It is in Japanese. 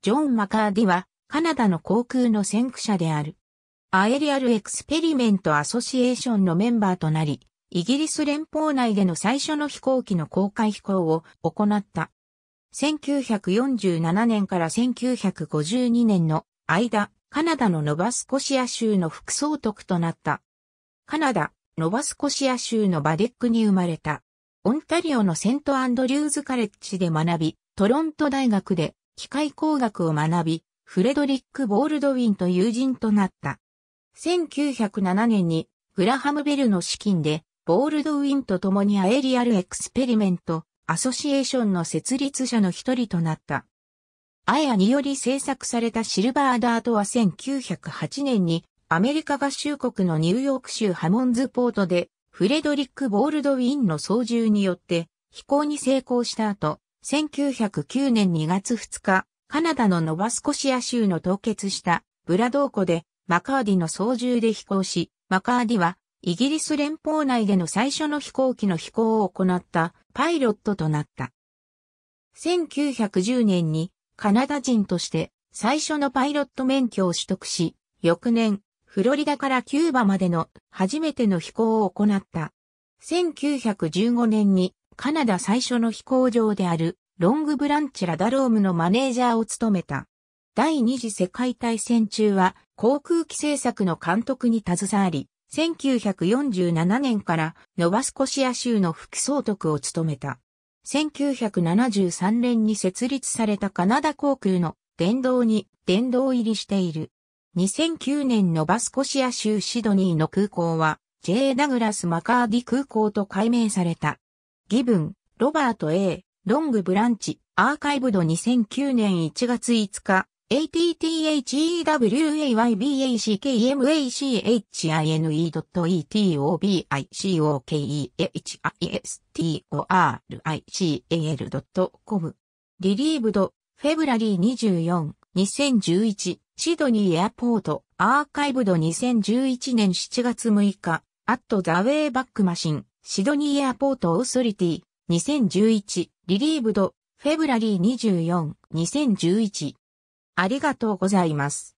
ジョン・マカーディは、カナダの航空の先駆者である。アエリアル・エクスペリメント・アソシエーションのメンバーとなり、イギリス連邦内での最初の飛行機の公開飛行を行った。1947年から1952年の間、カナダのノバスコシア州の副総督となった。カナダ、ノバスコシア州のバデックに生まれた。オンタリオのセントアンドリューズカレッジで学び、トロント大学で機械工学を学び、フレドリック・ボールドウィンと友人となった。1907年にグラハム・ベルの資金で、ボールドウィンと共にアエリアル・エクスペリメント・アソシエーションの設立者の一人となった。アエアにより制作されたシルバーダートは1908年にアメリカ合衆国のニューヨーク州ハモンズポートでフレドリック・ボールドウィンの操縦によって飛行に成功した後、1909年2月2日、カナダのノバスコシア州の凍結したブラドー湖でマカーディの操縦で飛行し、マカーディはイギリス連邦内での最初の飛行機の飛行を行ったパイロットとなった。1910年にカナダ人として最初のパイロット免許を取得し、翌年、フロリダからキューバまでの初めての飛行を行った。1915年にカナダ最初の飛行場であるロングブランチラダロームのマネージャーを務めた。第二次世界大戦中は航空機政策の監督に携わり、1947年からノバスコシア州の副総督を務めた。1973年に設立されたカナダ航空の殿堂に殿堂入りしている。2009年ノバスコシア州シドニーの空港は J. ダグラス・マカーディ空港と改名された。ギブン、ロバート A、ロングブランチ、アーカイブド2009年1月5日、a t t e w a y b a c k m a c h i n e t o b i c o k e h i s t o r i c o m リリーブド、フェブラリー24、2011、シドニーエアポート、アーカイブド2011年7月6日、アットザウェイバックマシン、シドニーエアポートオーソリティ、2011、リリーブド、フェブラリー24、2011。ありがとうございます。